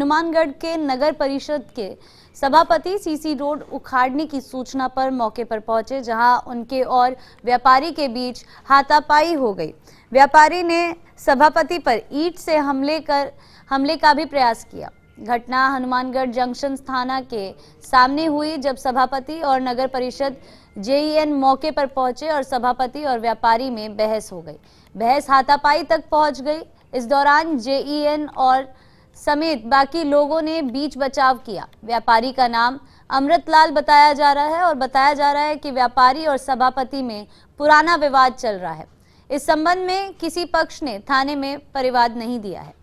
हनुमानगढ़ के नगर परिषद के सभापति सीसी रोड उखाड़ने की सूचना पर मौके पर पहुंचे जहां उनके और व्यापारी के बीच हाथापाई हो गई व्यापारी ने सभापति पर ईट से हमले कर हमले का भी प्रयास किया घटना हनुमानगढ़ जंक्शन थाना के सामने हुई जब सभापति और नगर परिषद जेईएन e मौके पर पहुंचे और सभापति और व्यापारी में बहस हो गई बहस हाथापाई तक पहुंच गई इस दौरान जेईएन e और समेत बाकी लोगों ने बीच बचाव किया व्यापारी का नाम अमृतलाल बताया जा रहा है और बताया जा रहा है कि व्यापारी और सभापति में पुराना विवाद चल रहा है इस संबंध में किसी पक्ष ने थाने में परिवाद नहीं दिया है